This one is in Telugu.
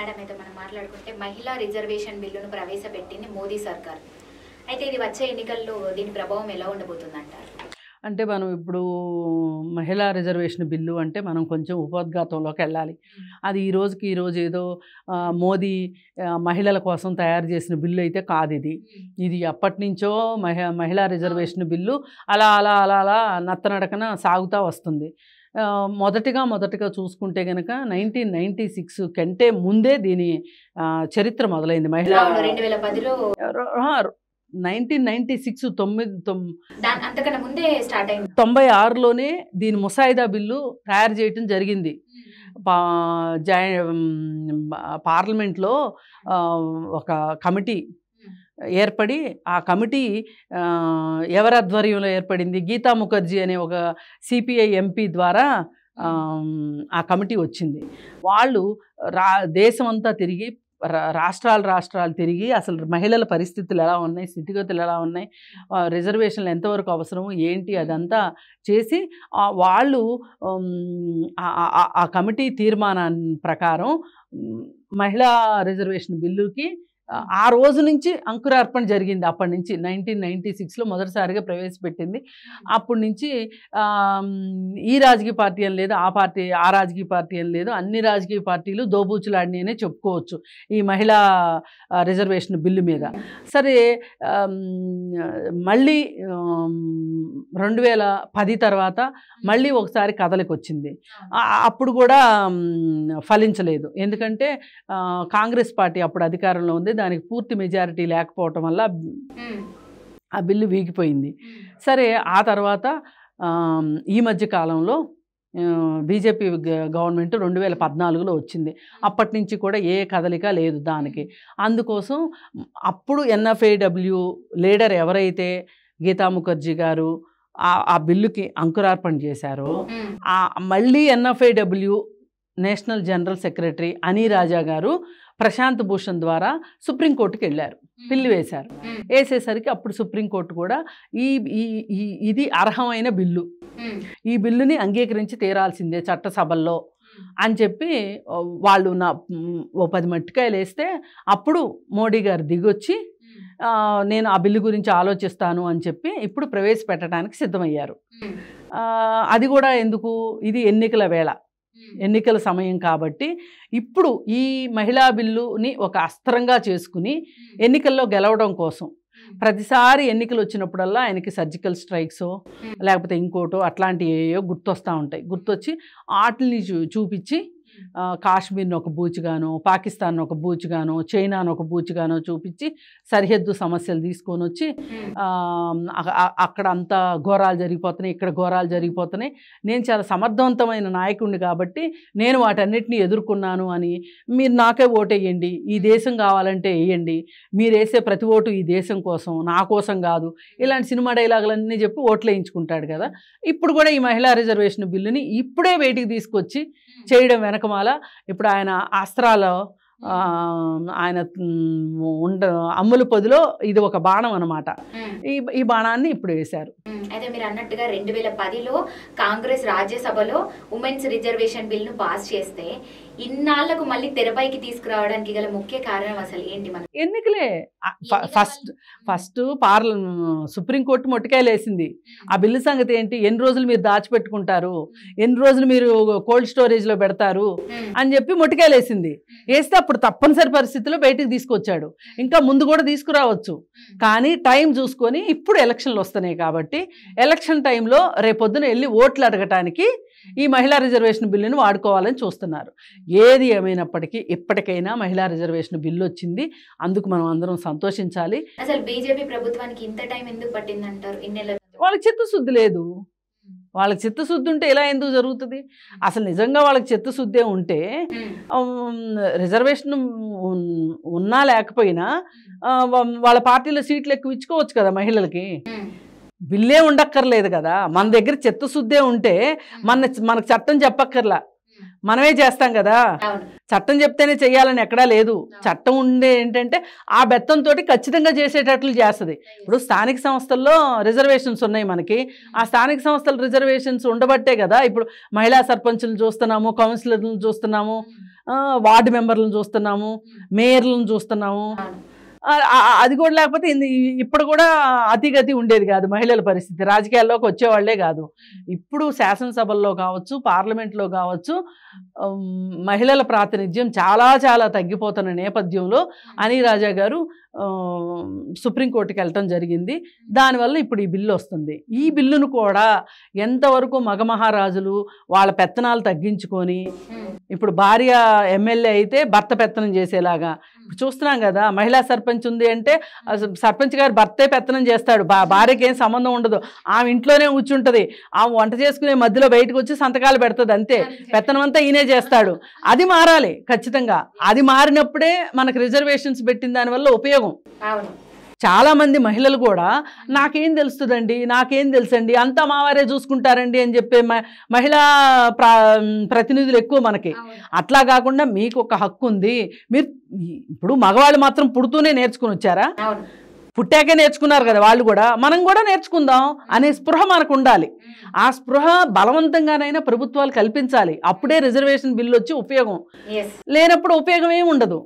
మేడం అయితే మనం మాట్లాడుకుంటే మహిళా రిజర్వేషన్ బిల్లును ప్రవేశపెట్టింది మోదీ సర్కార్ అయితే ఇది వచ్చే ఎన్నికల్లో దీని ప్రభావం ఎలా ఉండబోతుందంటారు అంటే మనం ఇప్పుడు మహిళా రిజర్వేషన్ బిల్లు అంటే మనం కొంచెం ఉపోద్ఘాతంలోకి వెళ్ళాలి అది ఈ రోజుకి ఈరోజు ఏదో మోదీ మహిళల కోసం తయారు చేసిన బిల్లు అయితే కాదు ఇది ఇది ఎప్పటి నుంచో మహిళా రిజర్వేషన్ బిల్లు అలా అలా అలా అలా నత్తనడకన సాగుతూ వస్తుంది మొదటిగా మొదటగా చూసుకుంటే కనుక నైన్టీన్ నైన్టీ సిక్స్ కంటే ముందే దీని చరిత్ర మొదలైంది మహిళా నైన్టీన్ సిక్స్ తొమ్మిది తొంభై ఆరులోనే దీని ముసాయిదా బిల్లు తయారు చేయటం జరిగింది పార్లమెంట్లో ఒక కమిటీ ఏర్పడి ఆ కమిటీ ఎవరి ఆధ్వర్యంలో ఏర్పడింది గీతా ముఖర్జీ అనే ఒక సిపిఐ ఎంపీ ద్వారా ఆ కమిటీ వచ్చింది వాళ్ళు రా దేశమంతా తిరిగి రాష్ట్రాలు రాష్ట్రాలు తిరిగి అసలు మహిళల పరిస్థితులు ఎలా ఉన్నాయి స్థితిగతులు ఎలా ఉన్నాయి రిజర్వేషన్లు ఎంతవరకు అవసరం ఏంటి అదంతా చేసి వాళ్ళు ఆ కమిటీ తీర్మానాన్ని ప్రకారం మహిళా రిజర్వేషన్ బిల్లుకి ఆ రోజు నుంచి అంకురార్పణ జరిగింది అప్పటి నుంచి నైన్టీన్ నైన్టీ సిక్స్లో మొదటిసారిగా ప్రవేశపెట్టింది అప్పటి నుంచి ఈ రాజకీయ పార్టీ అని లేదు ఆ పార్టీ ఆ రాజకీయ పార్టీ అని లేదు అన్ని రాజకీయ పార్టీలు దోబూచులాడినే చెప్పుకోవచ్చు ఈ మహిళా రిజర్వేషన్ బిల్లు మీద సరే మళ్ళీ రెండు వేల పది తర్వాత మళ్ళీ ఒకసారి కథలకు వచ్చింది అప్పుడు కూడా ఫలించలేదు ఎందుకంటే కాంగ్రెస్ పార్టీ అప్పుడు అధికారంలో ఉంది దానికి పూర్తి మెజారిటీ లేకపోవటం వల్ల ఆ బిల్లు వీగిపోయింది సరే ఆ తర్వాత ఈ మధ్య కాలంలో బీజేపీ గవర్నమెంట్ రెండు వేల పద్నాలుగులో వచ్చింది అప్పటి నుంచి కూడా ఏ కదలిక లేదు దానికి అందుకోసం అప్పుడు ఎన్ఎఫ్ఏడబ్ల్యూ లీడర్ ఎవరైతే గీతా ముఖర్జీ గారు ఆ బిల్లుకి అంకురార్పణ చేశారో మళ్ళీ ఎన్ఎఫ్ఏడబ్ల్యూ నేషనల్ జనరల్ సెక్రటరీ అనీ రాజా గారు ప్రశాంత్ భూషణ్ ద్వారా సుప్రీంకోర్టుకి వెళ్ళారు పిల్లి వేశారు వేసేసరికి అప్పుడు సుప్రీంకోర్టు కూడా ఈ ఇది అర్హమైన బిల్లు ఈ బిల్లుని అంగీకరించి తీరాల్సిందే చట్టసభల్లో అని చెప్పి వాళ్ళు నా ఓ పది మట్టికాయలు వేస్తే అప్పుడు మోడీ గారు దిగొచ్చి నేను ఆ బిల్లు గురించి ఆలోచిస్తాను అని చెప్పి ఇప్పుడు ప్రవేశపెట్టడానికి సిద్ధమయ్యారు అది కూడా ఎందుకు ఇది ఎన్నికల వేళ Hmm. ఎన్నికల సమయం కాబట్టి ఇప్పుడు ఈ మహిళా బిల్లుని ఒక అస్త్రంగా చేసుకుని hmm. ఎన్నికల్లో గెలవడం కోసం hmm. ప్రతిసారి ఎన్నికలు వచ్చినప్పుడల్లా ఆయనకి సర్జికల్ స్ట్రైక్స్ లేకపోతే ఇంకోటో అట్లాంటివి ఏయో గుర్తొస్తూ ఉంటాయి గుర్తొచ్చి వాటిని చూపించి కాశ్మీర్ని ఒక బూచ్గాను పాకిస్తాన్ ఒక బూచ్గాను చైనాను ఒక బూచ్గాను చూపించి సరిహద్దు సమస్యలు తీసుకొని వచ్చి అక్కడ అంతా ఘోరాలు జరిగిపోతున్నాయి ఇక్కడ ఘోరాలు జరిగిపోతున్నాయి నేను చాలా సమర్థవంతమైన నాయకుడిని కాబట్టి నేను వాటన్నిటిని ఎదుర్కొన్నాను అని మీరు నాకే ఓటు వేయండి ఈ దేశం కావాలంటే వేయండి మీరు వేసే ప్రతి ఓటు ఈ దేశం కోసం నా కోసం కాదు ఇలాంటి సినిమా డైలాగులన్నీ చెప్పి ఓట్లు వేయించుకుంటాడు కదా ఇప్పుడు కూడా ఈ మహిళా రిజర్వేషన్ బిల్లుని ఇప్పుడే బయటికి తీసుకొచ్చి చేయడం వెనక వెనకమాల ఇప్పుడు ఆయన అస్త్రాలు ఆయన ఉండ అమ్ములు పొదిలో ఇది ఒక బాణం అనమాట ఈ ఈ బాణాన్ని ఇప్పుడు వేశారు అయితే మీరు అన్నట్టుగా రెండు వేల పదిలో కాంగ్రెస్ రాజ్యసభలో ఉమెన్స్ రిజర్వేషన్ బిల్ను పాస్ చేస్తే ఇన్నాళ్లకు మళ్ళీ తెరపైకి తీసుకురావడానికి గల ముఖ్య కారణం అసలు ఏంటి మనం ఎన్నికలే ఫస్ట్ ఫస్ట్ పార్ల సుప్రీంకోర్టు మొట్టకాయలేసింది ఆ బిల్లు సంగతి ఏంటి ఎన్ని రోజులు మీరు దాచిపెట్టుకుంటారు ఎన్ని రోజులు మీరు కోల్డ్ స్టోరేజ్ లో పెడతారు అని చెప్పి మొట్టకాయలేసింది వేస్తే అప్పుడు తప్పనిసరి పరిస్థితిలో బయటకు తీసుకొచ్చాడు ఇంకా ముందు కూడా తీసుకురావచ్చు కానీ టైం చూసుకొని ఇప్పుడు ఎలక్షన్లు వస్తున్నాయి కాబట్టి ఎలక్షన్ టైంలో రేపొద్దున వెళ్ళి ఓట్లు అడగటానికి ఈ మహిళా రిజర్వేషన్ బిల్లును వాడుకోవాలని చూస్తున్నారు ఏది ఏమైనప్పటికీ ఇప్పటికైనా మహిళా రిజర్వేషన్ బిల్లు వచ్చింది అందుకు మనం అందరం సంతోషించాలి అసలు బీజేపీ ప్రభుత్వానికి ఇంత టైం ఎందుకు పట్టిందంటారు అంటారు వాళ్ళకి చిత్తశుద్ధి లేదు వాళ్ళకి చిత్తశుద్ధి ఉంటే ఇలా ఎందుకు జరుగుతుంది అసలు నిజంగా వాళ్ళకి చిత్తశుద్ధే ఉంటే రిజర్వేషన్ ఉన్నా లేకపోయినా వాళ్ళ పార్టీలో సీట్లు ఎక్కువ ఇచ్చుకోవచ్చు కదా మహిళలకి బిల్లే ఉండక్కర్లేదు కదా మన దగ్గర చిత్తశుద్ధే ఉంటే మన మనకు చట్టం చెప్పక్కర్లా మనమే చేస్తాం కదా చట్టం చెప్తేనే చేయాలని ఎక్కడా లేదు చట్టం ఉండే ఏంటంటే ఆ బెత్తంతో ఖచ్చితంగా చేసేటట్లు చేస్తుంది ఇప్పుడు స్థానిక సంస్థల్లో రిజర్వేషన్స్ ఉన్నాయి మనకి ఆ స్థానిక సంస్థల రిజర్వేషన్స్ ఉండబట్టే కదా ఇప్పుడు మహిళా సర్పంచ్లను చూస్తున్నాము కౌన్సిలర్లను చూస్తున్నాము వార్డు మెంబర్లను చూస్తున్నాము మేయర్లను చూస్తున్నాము అది కూడా లేకపోతే ఇప్పుడు కూడా అతిగతి ఉండేది కాదు మహిళల పరిస్థితి రాజకీయాల్లోకి వచ్చేవాళ్లే కాదు ఇప్పుడు శాసనసభల్లో కావచ్చు పార్లమెంట్లో కావచ్చు మహిళల ప్రాతినిధ్యం చాలా చాలా తగ్గిపోతున్న నేపథ్యంలో hmm. అనీ రాజా గారు సుప్రీంకోర్టుకి వెళ్ళటం జరిగింది hmm. దానివల్ల ఇప్పుడు ఈ బిల్లు వస్తుంది ఈ బిల్లును కూడా ఎంతవరకు మగ మహారాజులు వాళ్ళ పెత్తనాలు తగ్గించుకొని hmm. ఇప్పుడు భార్య ఎమ్మెల్యే అయితే భర్త పెత్తనం చేసేలాగా చూస్తున్నాం కదా మహిళా సర్పంచ్ ఉంది అంటే సర్పంచ్ గారు భర్తే పెత్తనం చేస్తాడు భార్యకి ఏం సంబంధం ఉండదు ఆమె ఇంట్లోనే కూర్చుంటుంది ఆమె వంట చేసుకునే మధ్యలో బయటకు వచ్చి సంతకాలు పెడుతుంది అంతే పెత్తనం అంతా ఈయనే చేస్తాడు అది మారాలి ఖచ్చితంగా అది మారినప్పుడే మనకు రిజర్వేషన్స్ పెట్టిన దానివల్ల ఉపయోగం చాలామంది మహిళలు కూడా నాకేం తెలుస్తుందండి నాకేం తెలుసండి అంతా మావారే చూసుకుంటారండి అని చెప్పే మహిళా ప్రతినిధులు ఎక్కువ మనకి అట్లా కాకుండా మీకు ఒక హక్కు ఉంది మీరు ఇప్పుడు మగవాళ్ళు మాత్రం పుడుతూనే నేర్చుకుని వచ్చారా పుట్టాకే నేర్చుకున్నారు కదా వాళ్ళు కూడా మనం కూడా నేర్చుకుందాం అనే స్పృహ మనకు ఉండాలి ఆ స్పృహ బలవంతంగానైనా ప్రభుత్వాలు కల్పించాలి అప్పుడే రిజర్వేషన్ బిల్లు వచ్చి ఉపయోగం లేనప్పుడు ఉపయోగం ఏమి ఉండదు